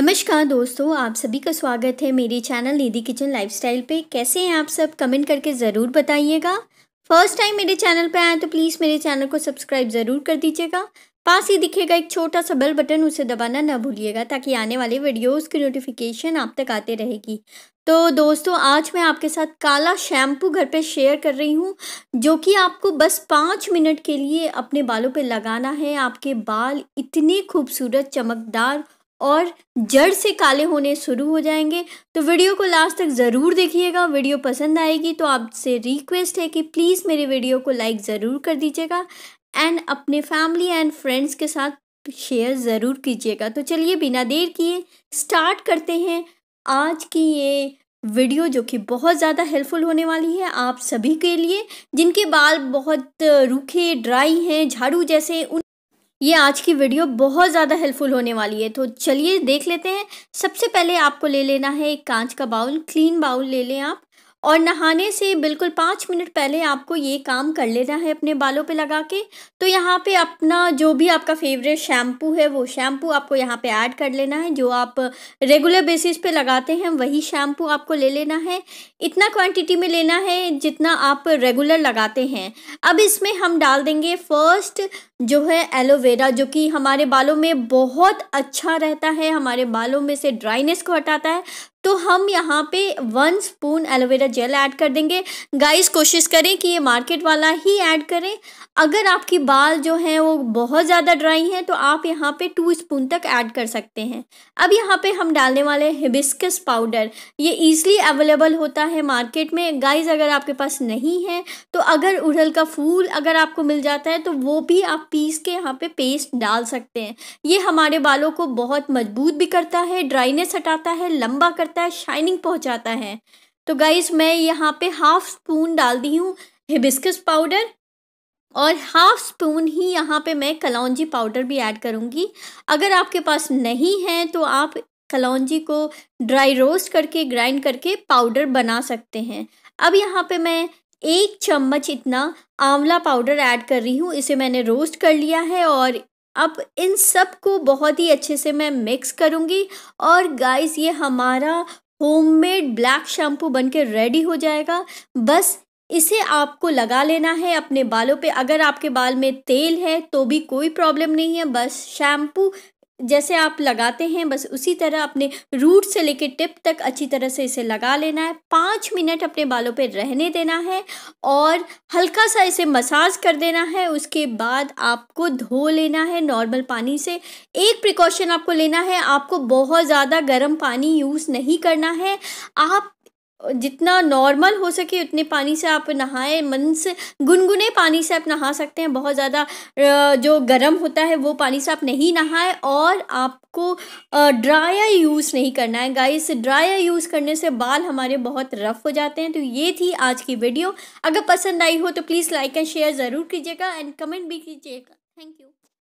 नमस्कार दोस्तों आप सभी का स्वागत है मेरे चैनल निधि किचन लाइफस्टाइल पे कैसे हैं आप सब कमेंट करके ज़रूर बताइएगा फर्स्ट टाइम मेरे चैनल पे आए तो प्लीज़ मेरे चैनल को सब्सक्राइब ज़रूर कर दीजिएगा पास ही दिखेगा एक छोटा सा बेल बटन उसे दबाना ना भूलिएगा ताकि आने वाले वीडियोस की नोटिफिकेशन आप तक आते रहेगी तो दोस्तों आज मैं आपके साथ काला शैम्पू घर पे शेयर कर रही हूँ जो कि आपको बस पाँच मिनट के लिए अपने बालों पे लगाना है आपके बाल इतने खूबसूरत चमकदार और जड़ से काले होने शुरू हो जाएंगे तो वीडियो को लास्ट तक ज़रूर देखिएगा वीडियो पसंद आएगी तो आपसे रिक्वेस्ट है कि प्लीज़ मेरे वीडियो को लाइक ज़रूर कर दीजिएगा एंड अपने फैमिली एंड फ्रेंड्स के साथ शेयर ज़रूर कीजिएगा तो चलिए बिना देर किए स्टार्ट करते हैं आज की ये वीडियो जो कि बहुत ज़्यादा हेल्पफुल होने वाली है आप सभी के लिए जिनके बाल बहुत रूखे ड्राई हैं झाड़ू जैसे उन ये आज की वीडियो बहुत ज़्यादा हेल्पफुल होने वाली है तो चलिए देख लेते हैं सबसे पहले आपको ले लेना है एक कांच का बाउल क्लीन बाउल ले लें आप और नहाने से बिल्कुल पाँच मिनट पहले आपको ये काम कर लेना है अपने बालों पे लगा के तो यहाँ पे अपना जो भी आपका फेवरेट शैम्पू है वो शैम्पू आपको यहाँ पे ऐड कर लेना है जो आप रेगुलर बेसिस पे लगाते हैं वही शैम्पू आपको ले लेना है इतना क्वांटिटी में लेना है जितना आप रेगुलर लगाते हैं अब इसमें हम डाल देंगे फर्स्ट जो है एलोवेरा जो कि हमारे बालों में बहुत अच्छा रहता है हमारे बालों में से ड्राइनेस को हटाता है तो हम यहाँ पे one spoon aloe vera gel add कर देंगे गाइस कोशिश करें कि ये मार्केट वाला ही ऐड करें अगर आपकी बाल जो हैं वो बहुत ज़्यादा ड्राई हैं तो आप यहाँ पे टू स्पून तक ऐड कर सकते हैं अब यहाँ पे हम डालने वाले हिबिस्कस पाउडर ये ईजली अवेलेबल होता है मार्केट में गाइस अगर आपके पास नहीं है तो अगर उड़ल का फूल अगर आपको मिल जाता है तो वो भी आप पीस के यहाँ पे पेस्ट डाल सकते हैं ये हमारे बालों को बहुत मजबूत भी करता है ड्राइनेस हटाता है लंबा कर करता है शाइनिंग पहुंचाता है तो गाइज़ मैं यहाँ पे हाफ़ स्पून डाल दी हूँ हिबिस्कस पाउडर और हाफ स्पून ही यहाँ पे मैं कलौजी पाउडर भी ऐड करूँगी अगर आपके पास नहीं है तो आप कलौजी को ड्राई रोस्ट करके ग्राइंड करके पाउडर बना सकते हैं अब यहाँ पे मैं एक चम्मच इतना आंवला पाउडर ऐड कर रही हूँ इसे मैंने रोस्ट कर लिया है और अब इन सब को बहुत ही अच्छे से मैं मिक्स करूँगी और गाइस ये हमारा होममेड ब्लैक शैम्पू बनके रेडी हो जाएगा बस इसे आपको लगा लेना है अपने बालों पे अगर आपके बाल में तेल है तो भी कोई प्रॉब्लम नहीं है बस शैम्पू जैसे आप लगाते हैं बस उसी तरह अपने रूट से लेकर टिप तक अच्छी तरह से इसे लगा लेना है पाँच मिनट अपने बालों पर रहने देना है और हल्का सा इसे मसाज कर देना है उसके बाद आपको धो लेना है नॉर्मल पानी से एक प्रिकॉशन आपको लेना है आपको बहुत ज़्यादा गर्म पानी यूज़ नहीं करना है आप जितना नॉर्मल हो सके उतने पानी से आप नहाएं मन से गुनगुने पानी से आप नहा सकते हैं बहुत ज़्यादा जो गर्म होता है वो पानी से आप नहीं नहाएं और आपको ड्रायर यूज़ नहीं करना है गाइस ड्रायर यूज़ करने से बाल हमारे बहुत रफ़ हो जाते हैं तो ये थी आज की वीडियो अगर पसंद आई हो तो प्लीज़ लाइक एंड शेयर ज़रूर कीजिएगा एंड कमेंट भी कीजिएगा थैंक यू